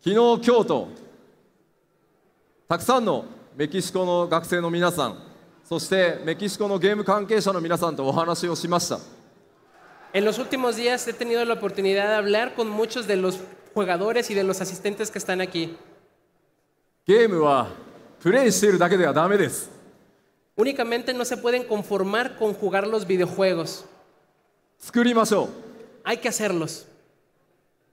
Speaker 1: 昨日
Speaker 2: 今日とたくさんのメキシコの学生の皆さんそしてメキシコのゲーム関係者の皆さんとお話をしました
Speaker 1: En los últimos días he tenido la oportunidad de hablar con muchos de los jugadores y de los asistentes que están aquí.
Speaker 2: ゲームはプレイしているだけではダメです
Speaker 1: Únicamente no se pueden conformar con jugar los videojuegos. 作りましょう Hay que hacerlos.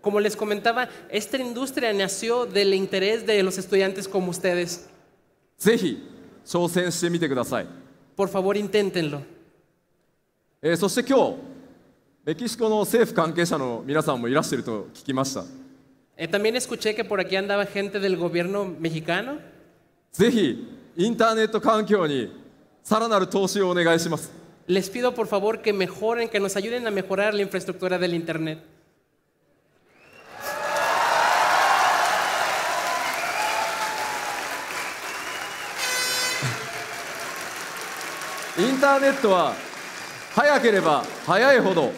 Speaker 1: Como les comentaba, esta industria nació del interés de los estudiantes como ustedes. Por favor, inténtenlo. Eh, y eh, también escuché que por aquí andaba gente del gobierno mexicano. Les pido por favor que mejoren, que nos ayuden a mejorar la infraestructura del Internet.
Speaker 2: インターネットは早ければ早いほど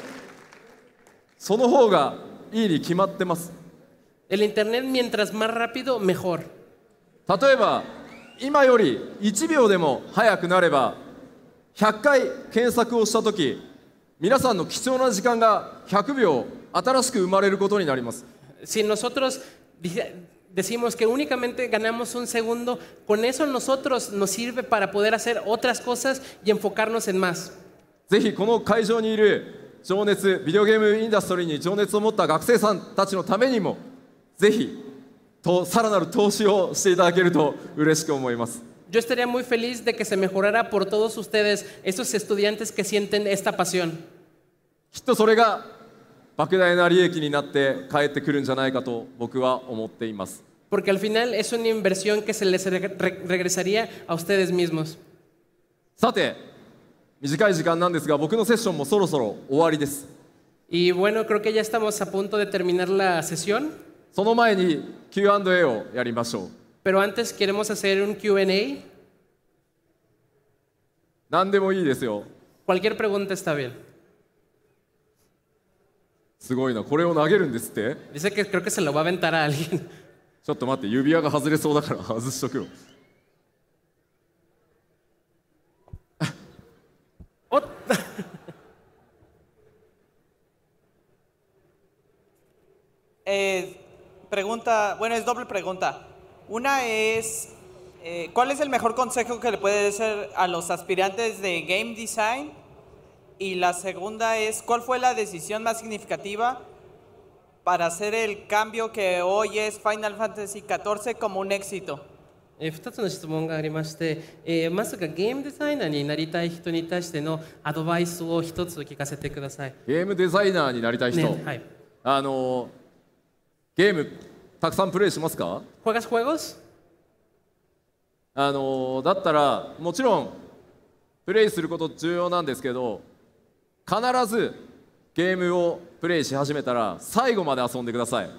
Speaker 2: その方がいいに決まってます
Speaker 1: El internet mientras más rápido mejor.
Speaker 2: 例えば今より1秒でも早くなれば100回検索をした時
Speaker 1: 皆さんの貴重な時間が100秒新しく生まれることになります。Si nosotros decimos que únicamente ganamos un segundo, con eso nosotros nos sirve para poder hacer otras cosas y enfocarnos en más. Yo estaría muy feliz de que se mejorara por todos ustedes, estos estudiantes que sienten esta pasión. きっとそれが
Speaker 2: 莫大な利益になって帰ってくるんじゃないかと僕は思っています。
Speaker 1: Porque al final es una inversión que se les re regresaría a ustedes mismos. さて、短い時間なんですが、僕のセッションもそろそろ終わりです。Y bueno, creo que ya estamos a punto de terminar la sesión. その前に Q&A をやりましょう。Pero antes queremos hacer un Q&A.
Speaker 2: 何でもいいですよ。Cualquier pregunta está bien. Dice que creo que se lo va a aventar a alguien.
Speaker 1: Eh, pregunta, bueno, es doble pregunta. Una es, eh, ¿cuál es el mejor consejo que le puede hacer a los aspirantes de game design Y la segunda es, ¿cuál fue la decisión más significativa para hacer el cambio que hoy es Final Fantasy XIV como un éxito? え2つの質問がありまして、えー、まさかゲームデザイナーになりたい人に対してのアドバイスを1つ聞かせてください
Speaker 2: ゲームデザイナーになりたい人、ねはい、あのゲームたくさんプレイしますかあのだったらもちろんプレイすること重要なんですけど必ずゲームをプレイし始めたら最後まで遊んでください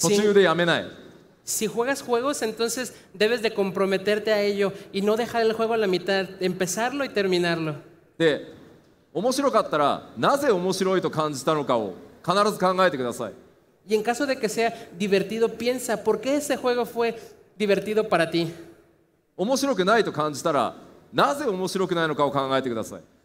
Speaker 2: 途中でやめない
Speaker 1: Si juegas juegos, entonces debes de comprometerte a ello y no dejar el juego a la mitad, empezarlo y terminarlo. で、面白かったらなぜ面白いと感じたのかを必ず考えてください。Y en caso de que sea divertido, piensa por qué ese juego fue divertido para ti. 面白くないと感じたらなぜ面白くないのかを考えてください。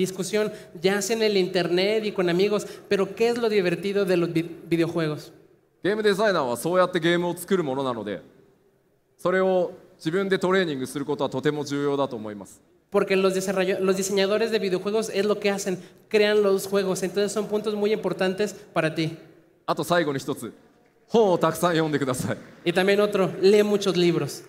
Speaker 1: discusión ya sea en el internet y con amigos, pero ¿qué es lo divertido de los videojuegos? Porque los, diseñadores de videojuegos es lo que hacen, crean los juegos, entonces son puntos muy importantes para ti. Y también otro, lee muchos libros.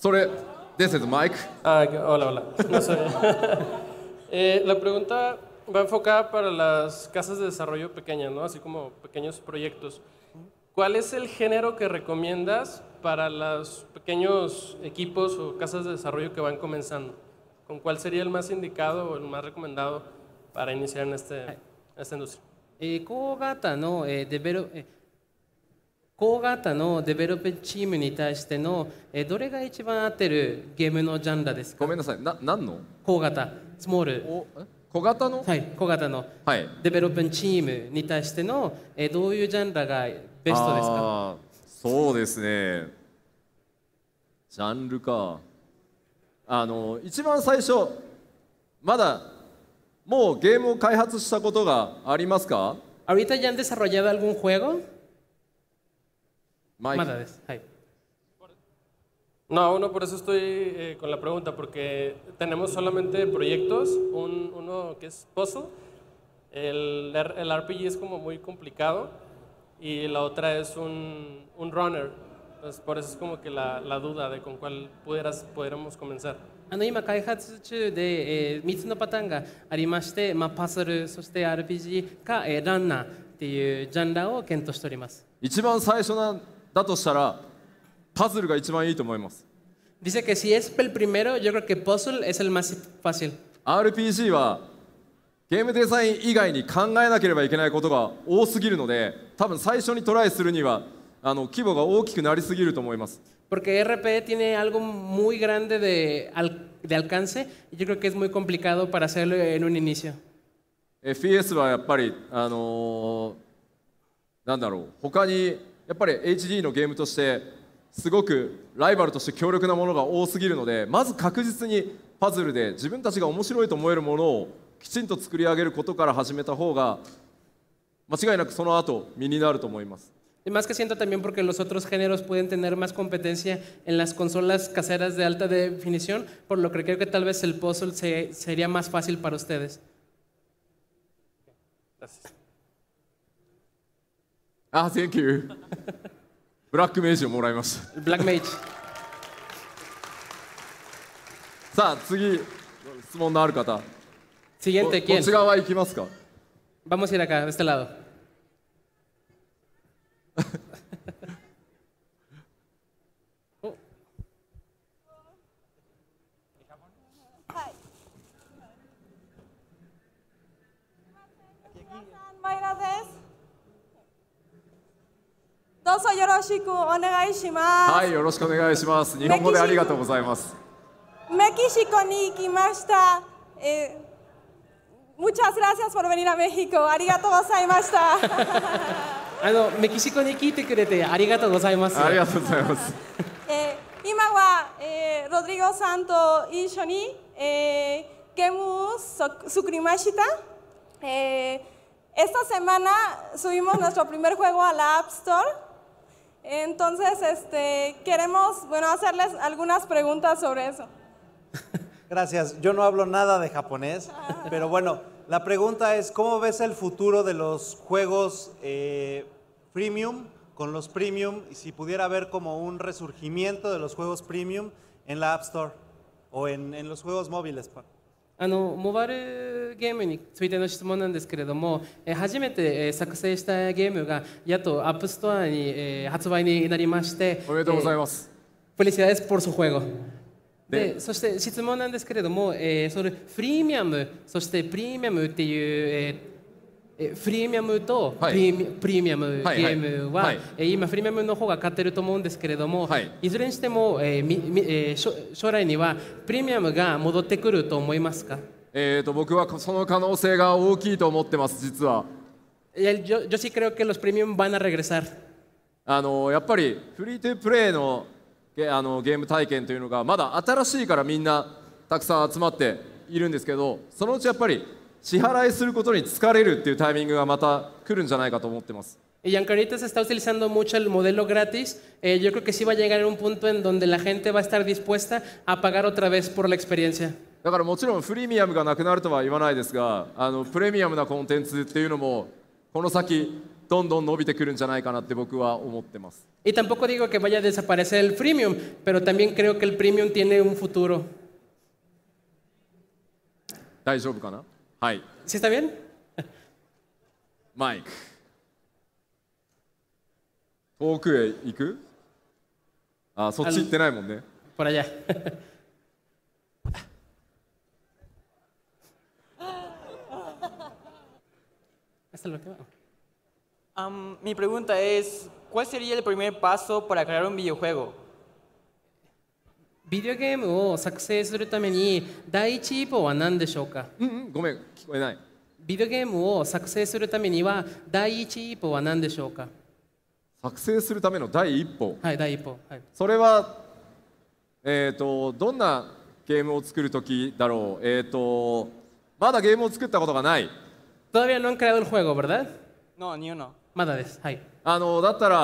Speaker 1: Sorry, this is Mike. Ah, hola, hola. Eh, la pregunta va enfocada para las casas de desarrollo pequeñas, ¿no? Así como pequeños proyectos. ¿Cuál es el género que recomiendas para los pequeños equipos o casas de desarrollo que van comenzando? ¿Con cuál sería el más indicado o el más recomendado para iniciar en, este, esta industria? えー、工型の、えー、デベロ、えー eh, 高型のデベロップチームに対しての、えどれが一番合ってるゲームのジャンルですかごめんなさいな何の高型スモールお小型のはい小型の、はい、デベロップチームに対しての、えどういうジャンルがベストですか
Speaker 2: そうですねジャンルかあの一番最初まだもうゲームを開発したことがありますか ¿Ahorita ya han desarrollado algún juego?
Speaker 1: Mike. No, uno, por eso estoy eh, con la pregunta, porque tenemos solamente proyectos, un, uno que es puzzle, el, el, RPG es como muy complicado y la otra es un, un runner, entonces por eso es como que la, la duda de con cuál pudieras, pudiéramos comenzar. あの今開発中で、えー、3つのパターンがありまして、まあ、パズルそして RPG y runner
Speaker 2: es だとしたらパズルが一番いいと思います Dice que si es el primero, yo creo que puzzle es el más fácil. RPG はゲームデザイン以外に考えなければいけないことが多すぎるので多分最初にトライするにはあの規模が大きくなりすぎると思います。
Speaker 1: Porque RPG tiene algo muy grande de, al, de alcance y yo creo que es muy complicado para hacerlo en un inicio.
Speaker 2: FS はやっぱり、あのー、なんだろう他にやっぱり HD のゲームとしてすごくライバルとして強力なものが多すぎるのでまず確実にパズルで自分たちが面白いと思えるものをきちんと作り上げることから始めた方が間違いなくその後身になると思います。
Speaker 1: Y más que siento también porque los otros géneros pueden tener más competencia en las consolas caseras de alta definición, por lo que creo que tal vez el puzzle se, sería más fácil para ustedes. Gracias. あ、
Speaker 2: Thank ブラックメイジをもらいましたブラックメイジさあ次質問のある方次こっちき
Speaker 1: ますか Vamos a ir acá, a
Speaker 2: ぞよろしくお願いしますはいよろしくお願いします日本語でありがとうございま
Speaker 1: すメキシコに行きました、え Muchas gracias por venir a México. ありがとうございました。あのメキシコに聞いてくれてありがとうございます。ありがとうございます。えー、今は、えー、ロドリゴさんと一緒に、えー、ゲームを作りました。えー Esta semana subimos nuestro primer juego a la App Store. Entonces, este, queremos, bueno, hacerles algunas preguntas sobre eso. Gracias. Yo no hablo nada de japonés, ah. pero bueno, la pregunta es, ¿cómo ves el futuro de los juegos eh, premium con los premium? Y si pudiera haber como un resurgimiento de los juegos premium en la App Store o en, en los juegos móviles. Ah, no, あのモバイルゲームについての質問なんですけれども、え初めて、え作成したゲームがやっとアップストアに、え発売になりましておめでとうございます、でそして質問なんですけれども、えー、それプレミアムそしてプレミアムっていう、えー、プレミアムとプレ,、ミアムゲームは、今、フリ今プレミアムの方が勝ってると思うんですけれども、はい、いずれにしても、えみみえ将来にはプレミアムが戻ってくると思いますかえー、と僕はその可能性が大きいと思ってます実は Yo, yo sí creo que los premium van a regresar.
Speaker 2: あのやっぱりフリートゥープレイのゲあのゲーム体験というのがまだ新しいからみんなたくさん集まっているんですけどそのうちやっぱり支払いすることに疲れるっていうタイミングがまた来るんじゃないかと思ってます。
Speaker 1: Y aunque ahorita se está utilizando mucho el modelo gratis, eh, yo creo que sí va a llegar un punto en donde la gente va a estar dispuesta a pagar otra vez por la experiencia. だからもちろんフリミアムがなくなるとは言わないですがあ
Speaker 2: のプレミアムなコンテンツっていうのもこの先どんどん伸びてくるんじゃないかなって僕は思ってます。
Speaker 1: Y tampoco digo que vaya a desaparecer el f r e m i u m pero también creo que el premium tiene un futuro.
Speaker 2: 大丈夫かなはい。¿Sí está bien? マイク。遠くへ行くあ、そっち行ってないもんね。
Speaker 1: Por allá. ¿Esta es la última? Um, mi pregunta es, ¿cuál sería el primer paso para crear un videojuego? ビデオゲームを作成するために第一一歩は何でしょうかうん、うん、ごめん、聞こえない。ビデオゲームを作成するためには第一歩は何でしょうか
Speaker 2: 作成するための第一歩。はい、第一歩。はい、それは、えっ、ー、と、どんなゲームを作るときだろう。えっ、ー、と、まだゲームを作ったことがない。Todavía no han creado el juego, ¿verdad?
Speaker 1: No, ni uno. Ah, no Te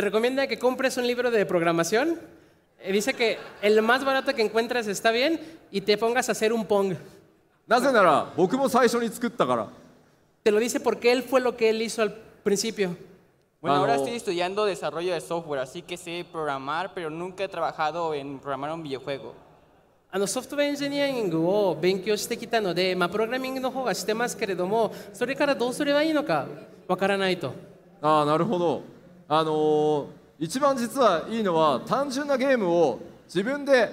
Speaker 1: recomienda que compres un libro de programación. Eh, dice que el más barato que encuentres está bien y te pongas a hacer un pong. Te lo dice porque él fue lo que él hizo al principio. Bueno, ahora estoy estudiando desarrollo de software, así que sé programar, pero nunca he trabajado en programar un videojuego. あのソフトウェアエンジニアリングを勉強してきたので、まあ、プログラミングの方がしてますけれどもそれからどうすればいいのかわからないと
Speaker 2: ああなるほどあのー一番実はいいのは単純なゲームを自分で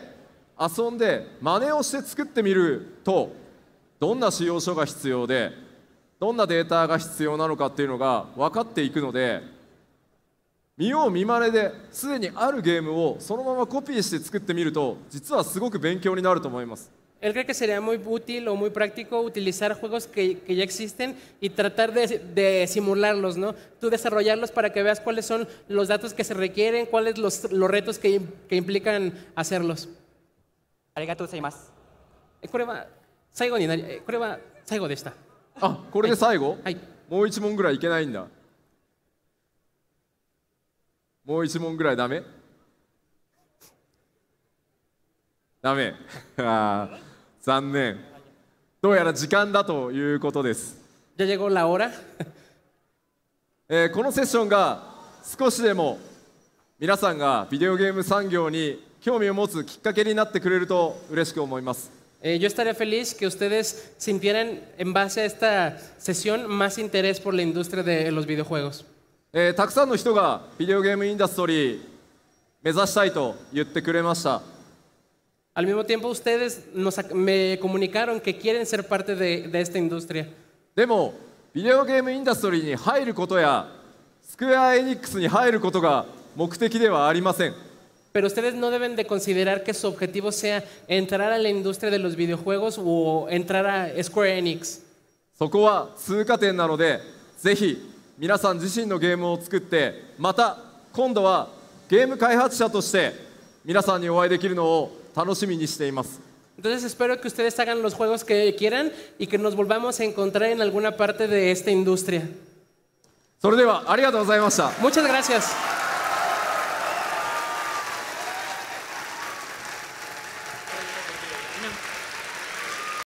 Speaker 2: 遊んで真似をして作ってみるとどんな仕様書が必要でどんなデータが必要なのかっていうのが分かっていくので見よう見まねですでにあるゲームをそのままコピーして作ってみると実はすごく勉強になると思います。
Speaker 1: Él cree que sería muy útil o muy práctico utilizar juegos que, que ya existen y tratar de, de, simularlos, ¿no? Tú desarrollarlos para que veas cuáles son los datos que se requieren, cuáles los, los retos que, que implican hacerlos. ありがとうございます。これは最後になり、これは最後でした。あ、
Speaker 2: これで最後？はい。もう一問ぐらいいけないんだ。もう一問ぐらいダメダメ残念どうやら時間だということですえー、このセッションが少しでも皆さんがビデオゲーム産業に興味を持つきっかけになってくれると
Speaker 1: 嬉しく思います Eh, yo estaría feliz que ustedes sintieran en base a esta sesión más interés por la industria de los videojuegos. えー、たくさんの人がビデ
Speaker 2: オゲームインダストリー目指したいと言ってくれました。
Speaker 1: Al mismo tiempo ustedes nos, me comunicaron que quieren ser parte de, de esta industria.
Speaker 2: でも、ビデオゲームインダストリーに入ることや、スクエア・エニックスに入ること
Speaker 1: が目的ではありません。Pero ustedes no deben de considerar que su objetivo sea entrar a la industria de los videojuegos o entrar a Square Enix. そこは
Speaker 2: 通過点なので、ぜひ皆さん自身のゲームを作ってまた今度はゲーム開発者として皆さんにお会いできるのを楽しみにしています。
Speaker 1: Entonces espero que ustedes hagan los juegos que quieran y que nos volvamos a encontrar en alguna parte de esta industria. それではありがとうございました。Muchas gracias.